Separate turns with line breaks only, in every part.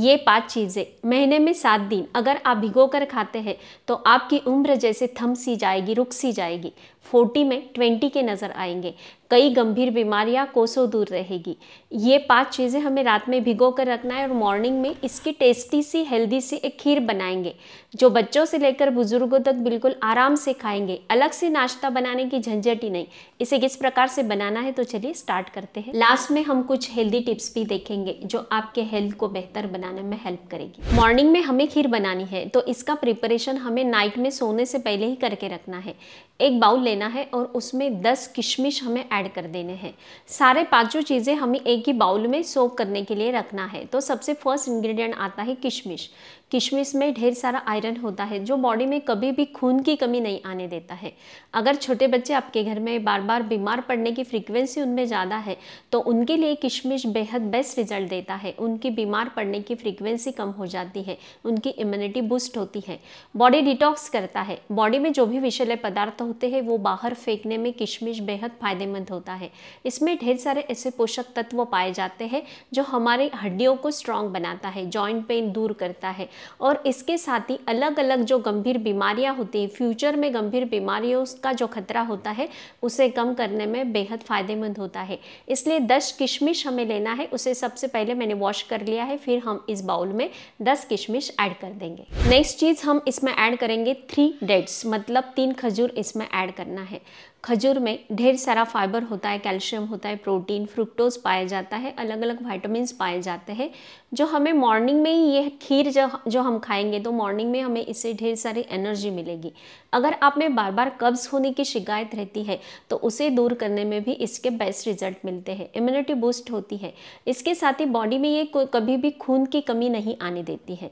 ये पांच चीज़ें महीने में सात दिन अगर आप भिगो कर खाते हैं तो आपकी उम्र जैसे थम सी जाएगी रुक सी जाएगी 40 में 20 के नज़र आएंगे कई गंभीर बीमारियां कोसों दूर रहेगी ये पांच चीज़ें हमें रात में भिगो कर रखना है और मॉर्निंग में इसकी टेस्टी सी हेल्दी सी एक खीर बनाएंगे जो बच्चों से लेकर बुजुर्गों तक बिल्कुल आराम से खाएंगे अलग से नाश्ता बनाने की झंझट ही नहीं इसे किस प्रकार से बनाना है तो चलिए स्टार्ट करते हैं लास्ट में हम कुछ हेल्दी टिप्स भी देखेंगे जो आपके हेल्थ को बेहतर बनाने में हेल्प करेगी मॉर्निंग में हमें खीर बनानी है तो इसका प्रिपरेशन हमें नाइट में सोने से पहले ही करके रखना है एक बाउल लेना है और उसमें 10 किशमिश हमें ऐड कर देने हैं सारे पांचों चीज़ें हमें एक ही बाउल में सोव करने के लिए रखना है तो सबसे फर्स्ट इंग्रेडिएंट आता है किशमिश किशमिश में ढेर सारा आयरन होता है जो बॉडी में कभी भी खून की कमी नहीं आने देता है अगर छोटे बच्चे आपके घर में बार बार बीमार पड़ने की फ्रीक्वेंसी उनमें ज़्यादा है तो उनके लिए किशमिश बेहद बेस्ट रिजल्ट देता है उनकी बीमार पड़ने की फ्रीक्वेंसी कम हो जाती है उनकी इम्यूनिटी बूस्ट होती है बॉडी डिटॉक्स करता है बॉडी में जो भी विषैले पदार्थ होते हैं वो बाहर फेंकने में किशमिश बेहद फायदेमंद होता है इसमें ढेर सारे ऐसे पोषक तत्व पाए जाते हैं जो हमारे हड्डियों को स्ट्रांग बनाता है जॉइंट पेन दूर करता है और इसके साथ ही अलग अलग जो गंभीर बीमारियां होती हैं फ्यूचर में गंभीर बीमारियों का जो खतरा होता है उसे कम करने में बेहद फ़ायदेमंद होता है इसलिए दस किशमिश हमें लेना है उसे सबसे पहले मैंने वॉश कर लिया है फिर हम इस बाउल में दस किशमिश ऐड कर देंगे नेक्स्ट चीज़ हम इसमें ऐड करेंगे थ्री डेट्स मतलब तीन खजूर इसमें ऐड करना है खजूर में ढेर सारा फाइबर होता है कैल्शियम होता है प्रोटीन फ्रुक्टोज पाया जाता है अलग अलग वाइटामस पाए जाते हैं जो हमें मॉर्निंग में ही ये खीर जो जो हम खाएंगे तो मॉर्निंग में हमें इससे ढेर सारी एनर्जी मिलेगी अगर आप में बार बार कब्ज़ होने की शिकायत रहती है तो उसे दूर करने में भी इसके बेस्ट रिजल्ट मिलते हैं इम्यूनिटी बूस्ट होती है इसके साथ ही बॉडी में ये कभी भी खून की कमी नहीं आने देती है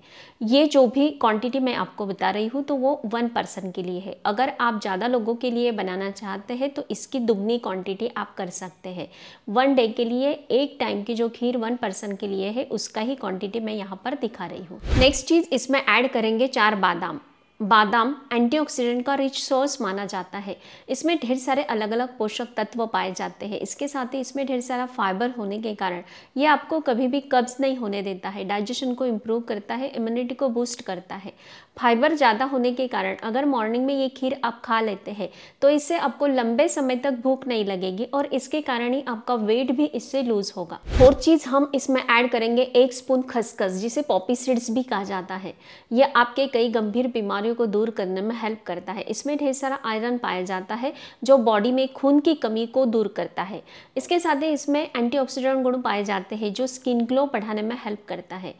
ये जो भी क्वान्टिटी मैं आपको बता रही हूँ तो वो वन पर्सन के लिए है अगर आप ज़्यादा लोगों के लिए बनाना चाहते चाहते हैं तो इसकी दुगनी क्वांटिटी आप कर सकते हैं वन डे के लिए एक टाइम की जो खीर वन पर्सन के लिए है उसका ही क्वांटिटी मैं यहाँ पर दिखा रही हूँ नेक्स्ट चीज़ इसमें ऐड करेंगे चार बादाम बादाम एंटीऑक्सीडेंट का रिच सोर्स माना जाता है इसमें ढेर सारे अलग अलग पोषक तत्व पाए जाते हैं इसके साथ ही इसमें ढेर सारा फाइबर होने के कारण ये आपको कभी भी कब्ज नहीं होने देता है डाइजेशन को इम्प्रूव करता है इम्यूनिटी को बूस्ट करता है फाइबर ज़्यादा होने के कारण अगर मॉर्निंग में ये खीर आप खा लेते हैं तो इससे आपको लंबे समय तक भूख नहीं लगेगी और इसके कारण ही आपका वेट भी इससे लूज होगा और चीज़ हम इसमें ऐड करेंगे एक स्पून खसखस जिसे पॉपी सीड्स भी कहा जाता है यह आपके कई गंभीर बीमारियों बीमारियों को दूर करने में हेल्प करता है इसमें ढेर सारा आयरन पाया जाता है जो बॉडी में खून की कमी को दूर करता है इसके साथ ही इसमें एंटीऑक्सीडेंट गुण पाए जाते हैं जो स्किन ग्लो बढ़ाने में हेल्प करता है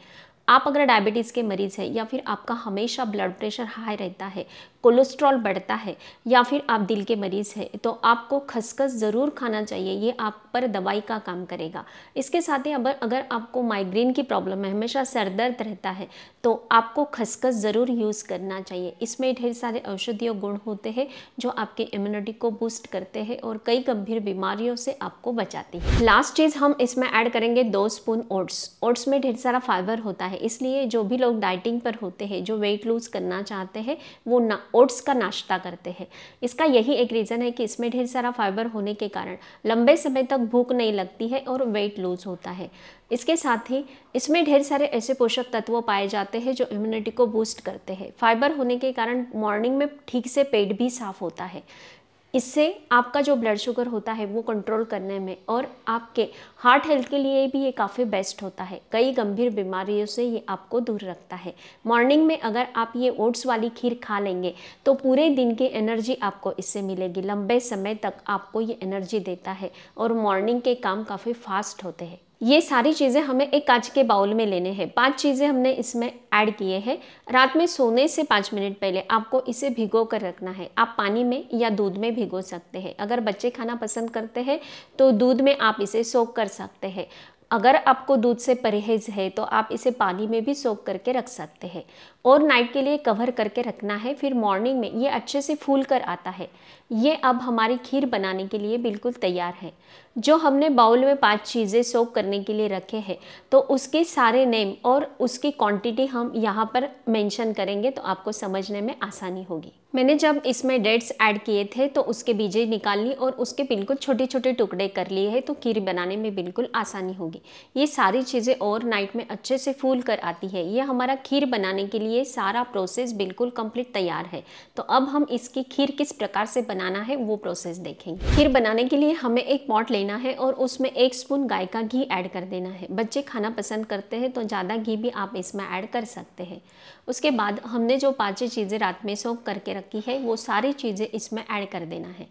आप अगर डायबिटीज़ के मरीज़ हैं या फिर आपका हमेशा ब्लड प्रेशर हाई रहता है कोलेस्ट्रॉल बढ़ता है या फिर आप दिल के मरीज़ हैं तो आपको खसखस ज़रूर खाना चाहिए ये आप पर दवाई का काम करेगा इसके साथ ही अगर अगर आपको माइग्रेन की प्रॉब्लम है हमेशा सर दर्द रहता है तो आपको खसखस ज़रूर यूज़ करना चाहिए इसमें ढेर सारे औषधीय गुण होते हैं जो आपकी इम्यूनिटी को बूस्ट करते हैं और कई गंभीर बीमारियों से आपको बचाती है लास्ट चीज़ हम इसमें ऐड करेंगे दो स्पून ओट्स ओट्स में ढेर सारा फाइबर होता है इसलिए जो भी लोग डाइटिंग पर होते हैं जो वेट लूज़ करना चाहते हैं वो ना ओट्स का नाश्ता करते हैं इसका यही एक रीज़न है कि इसमें ढेर सारा फाइबर होने के कारण लंबे समय तक भूख नहीं लगती है और वेट लूज होता है इसके साथ ही इसमें ढेर सारे ऐसे पोषक तत्व पाए जाते हैं जो इम्यूनिटी को बूस्ट करते हैं फाइबर होने के कारण मॉर्निंग में ठीक से पेट भी साफ होता है इससे आपका जो ब्लड शुगर होता है वो कंट्रोल करने में और आपके हार्ट हेल्थ के लिए भी ये काफ़ी बेस्ट होता है कई गंभीर बीमारियों से ये आपको दूर रखता है मॉर्निंग में अगर आप ये ओट्स वाली खीर खा लेंगे तो पूरे दिन की एनर्जी आपको इससे मिलेगी लंबे समय तक आपको ये एनर्जी देता है और मॉर्निंग के काम काफ़ी फास्ट होते हैं ये सारी चीज़ें हमें एक कांच के बाउल में लेने हैं पांच चीज़ें हमने इसमें ऐड किए हैं रात में सोने से पाँच मिनट पहले आपको इसे भिगो कर रखना है आप पानी में या दूध में भिगो सकते हैं अगर बच्चे खाना पसंद करते हैं तो दूध में आप इसे सोख कर सकते हैं अगर आपको दूध से परहेज है तो आप इसे पानी में भी सोख करके रख सकते हैं और नाइट के लिए कवर करके रखना है फिर मॉर्निंग में ये अच्छे से फूल कर आता है ये अब हमारी खीर बनाने के लिए बिल्कुल तैयार है जो हमने बाउल में पांच चीज़ें सोप करने के लिए रखे हैं तो उसके सारे नेम और उसकी क्वांटिटी हम यहाँ पर मेंशन करेंगे तो आपको समझने में आसानी होगी मैंने जब इसमें डेट्स ऐड किए थे तो उसके बीजे निकाल ली और उसके बिल्कुल छोटे छोटे टुकड़े कर लिए हैं तो खीर बनाने में बिल्कुल आसानी होगी ये सारी चीज़ें ओवर नाइट में अच्छे से फूल कर आती है ये हमारा खीर बनाने के लिए सारा प्रोसेस बिल्कुल कम्प्लीट तैयार है तो अब हम इसकी खीर किस प्रकार से बना बनाना है वो प्रोसेस देखेंगे खीर बनाने के लिए हमें एक पॉट लेना है और उसमें एक स्पून गाय का घी ऐड कर देना है बच्चे खाना पसंद करते हैं तो ज़्यादा घी भी आप इसमें ऐड कर सकते हैं उसके बाद हमने जो पाँच चीज़ें रात में सोख करके रखी है वो सारी चीज़ें इसमें ऐड कर देना है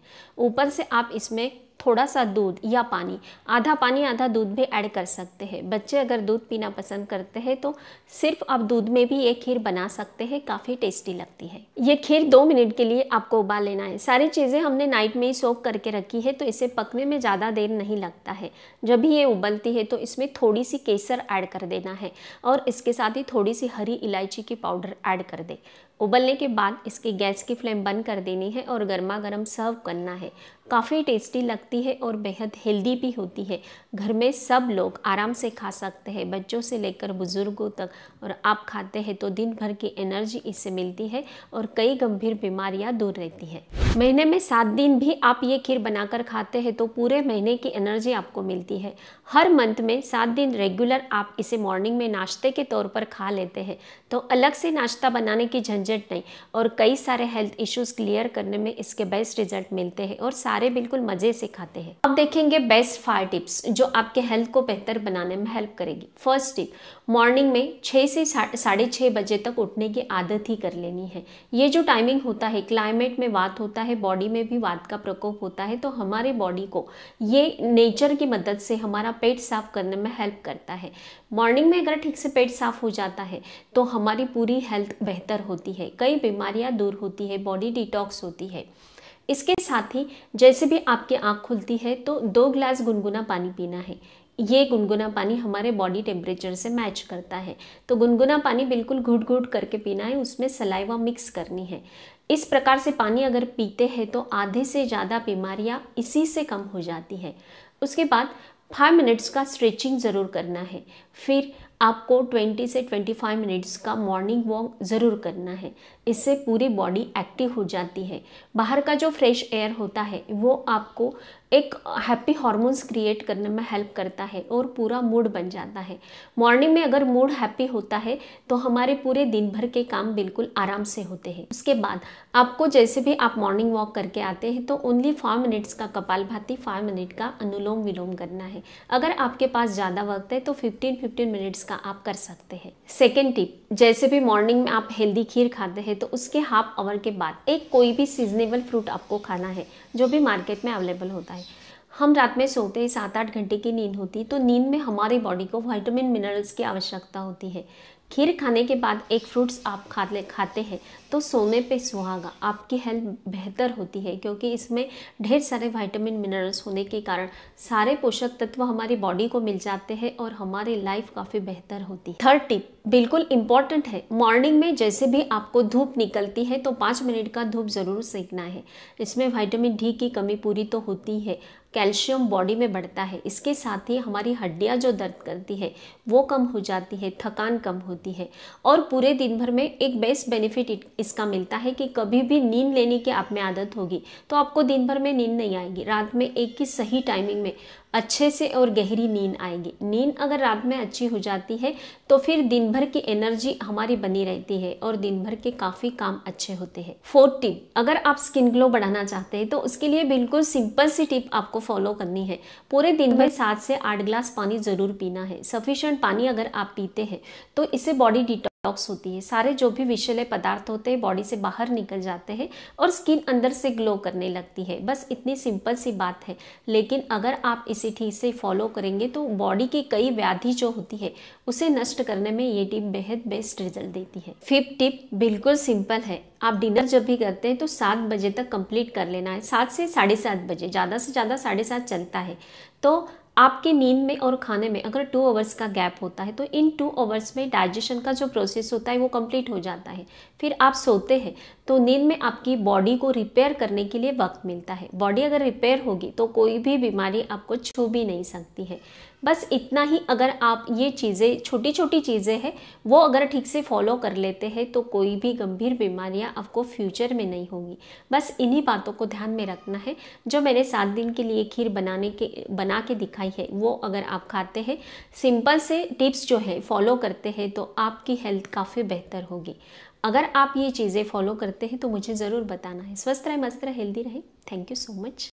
ऊपर से आप इसमें थोड़ा सा दूध या पानी आधा पानी आधा दूध भी ऐड कर सकते हैं बच्चे अगर दूध पीना पसंद करते हैं तो सिर्फ आप दूध में भी ये खीर बना सकते हैं काफ़ी टेस्टी लगती है ये खीर दो मिनट के लिए आपको उबाल लेना है सारी चीज़ें हमने नाइट में ही सोख करके रखी है तो इसे पकने में ज़्यादा देर नहीं लगता है जब भी ये उबलती है तो इसमें थोड़ी सी केसर ऐड कर देना है और इसके साथ ही थोड़ी सी हरी इलायची की पाउडर ऐड कर दे उबलने के बाद इसकी गैस की फ्लेम बंद कर देनी है और गर्मा गर्म सर्व करना है काफ़ी टेस्टी लगती है और बेहद हेल्दी भी होती है घर में सब लोग आराम से खा सकते हैं बच्चों से लेकर बुज़ुर्गों तक और आप खाते हैं तो दिन भर की एनर्जी इससे मिलती है और कई गंभीर बीमारियां दूर रहती है महीने में सात दिन भी आप ये खीर बनाकर खाते हैं तो पूरे महीने की एनर्जी आपको मिलती है हर मंथ में सात दिन रेगुलर आप इसे मॉर्निंग में नाश्ते के तौर पर खा लेते हैं तो अलग से नाश्ता बनाने की झंझट नहीं और कई सारे हेल्थ इश्यूज़ क्लियर करने में इसके बेस्ट रिजल्ट मिलते हैं और सारे सारे बिल्कुल मजे से खाते हैं अब देखेंगे बेस्ट फाइव टिप्स जो आपके हेल्थ को बेहतर बनाने में हेल्प करेगी फर्स्ट टिप मॉर्निंग में छः से साढ़े छः बजे तक उठने की आदत ही कर लेनी है ये जो टाइमिंग होता है क्लाइमेट में वात होता है बॉडी में भी वात का प्रकोप होता है तो हमारे बॉडी को ये नेचर की मदद से हमारा पेट साफ करने में हेल्प करता है मॉर्निंग में अगर ठीक से पेट साफ हो जाता है तो हमारी पूरी हेल्थ बेहतर होती है कई बीमारियां दूर होती है बॉडी डिटॉक्स होती है इसके साथ ही जैसे भी आपकी आँख खुलती है तो दो ग्लास गुनगुना पानी पीना है ये गुनगुना पानी हमारे बॉडी टेम्परेचर से मैच करता है तो गुनगुना पानी बिल्कुल घुट घुट करके पीना है उसमें सलाइवा मिक्स करनी है इस प्रकार से पानी अगर पीते हैं तो आधे से ज़्यादा बीमारियाँ इसी से कम हो जाती है उसके बाद फाइव मिनट्स का स्ट्रेचिंग ज़रूर करना है फिर आपको 20 से 25 मिनट्स का मॉर्निंग वॉक ज़रूर करना है इससे पूरी बॉडी एक्टिव हो जाती है बाहर का जो फ्रेश एयर होता है वो आपको एक हैप्पी हार्मोन्स क्रिएट करने में हेल्प करता है और पूरा मूड बन जाता है मॉर्निंग में अगर मूड हैप्पी होता है तो हमारे पूरे दिन भर के काम बिल्कुल आराम से होते हैं उसके बाद आपको जैसे भी आप मॉर्निंग वॉक करके आते हैं तो ओनली फाइव मिनट्स का कपाल भाती फाइव मिनट का अनुलोम विलोम करना है अगर आपके पास ज़्यादा वक्त है तो फिफ्टीन फिफ्टीन मिनट्स का आप कर सकते हैं सेकेंड टिप जैसे भी मॉर्निंग में आप हेल्दी खीर खाते हैं तो उसके हाफ आवर के बाद एक कोई भी सीजनेबल फ्रूट आपको खाना है जो भी मार्केट में अवेलेबल होता है हम रात में सोते हैं सात आठ घंटे की नींद होती है तो नींद में हमारी बॉडी को वाइटामिन मिनरल्स की आवश्यकता होती है खीर खाने के बाद एक फ्रूट्स आप खा ले खाते हैं तो सोने पे सुहागा आपकी हेल्थ बेहतर होती है क्योंकि इसमें ढेर सारे विटामिन मिनरल्स होने के कारण सारे पोषक तत्व हमारी बॉडी को मिल जाते हैं और हमारी लाइफ काफ़ी बेहतर होती है थर्ड टिप बिल्कुल इंपॉर्टेंट है मॉर्निंग में जैसे भी आपको धूप निकलती है तो पाँच मिनट का धूप ज़रूर सेकना है इसमें वाइटामिन डी की कमी पूरी तो होती है कैल्शियम बॉडी में बढ़ता है इसके साथ ही हमारी हड्डियाँ जो दर्द करती है वो कम हो जाती है थकान कम होती होती है और पूरे दिन भर में एक बेस्ट बेनिफिट इसका मिलता है कि कभी भी नींद लेने की आप में आदत होगी तो आपको दिन भर में नींद नहीं आएगी रात में एक ही सही टाइमिंग में अच्छे से और गहरी नींद आएगी नींद अगर रात में अच्छी हो जाती है तो फिर दिन भर की एनर्जी हमारी बनी रहती है और दिन भर के काफ़ी काम अच्छे होते हैं फोर्थ टिप अगर आप स्किन ग्लो बढ़ाना चाहते हैं तो उसके लिए बिल्कुल सिंपल सी टिप आपको फॉलो करनी है पूरे दिन भर सात से आठ ग्लास पानी ज़रूर पीना है सफिशेंट पानी अगर आप पीते हैं तो इससे बॉडी डिटॉक्स डिटॉक्स होती है सारे जो भी विषैले पदार्थ होते हैं बॉडी से बाहर निकल जाते हैं और स्किन अंदर से ग्लो करने लगती है बस इतनी सिंपल सी बात है लेकिन अगर आप इसे ठीक से फॉलो करेंगे तो बॉडी की कई व्याधि जो होती है उसे नष्ट करने में ये टिप बेहद बेस्ट रिजल्ट देती है फिफ्थ टिप बिल्कुल सिंपल है आप डिनर जब भी करते हैं तो सात बजे तक कंप्लीट कर लेना है सात से साढ़े सात बजे ज़्यादा से ज़्यादा साढ़े सात चलता है तो आपके नींद में और खाने में अगर टू आवर्स का गैप होता है तो इन टू आवर्स में डाइजेशन का जो प्रोसेस होता है वो कंप्लीट हो जाता है फिर आप सोते हैं तो नींद में आपकी बॉडी को रिपेयर करने के लिए वक्त मिलता है बॉडी अगर रिपेयर होगी तो कोई भी बीमारी आपको छू भी नहीं सकती है बस इतना ही अगर आप ये चीज़ें छोटी छोटी चीज़ें हैं वो अगर ठीक से फॉलो कर लेते हैं तो कोई भी गंभीर बीमारियां आपको फ्यूचर में नहीं होंगी बस इन्हीं बातों को ध्यान में रखना है जो मैंने सात दिन के लिए खीर बनाने के बना के दिखाई है वो अगर आप खाते हैं सिंपल से टिप्स जो है फॉलो करते हैं तो आपकी हेल्थ काफ़ी बेहतर होगी अगर आप ये चीज़ें फॉलो करते हैं तो मुझे ज़रूर बताना है स्वस्थ रहे मस्त रहे हेल्दी रहे थैंक यू सो मच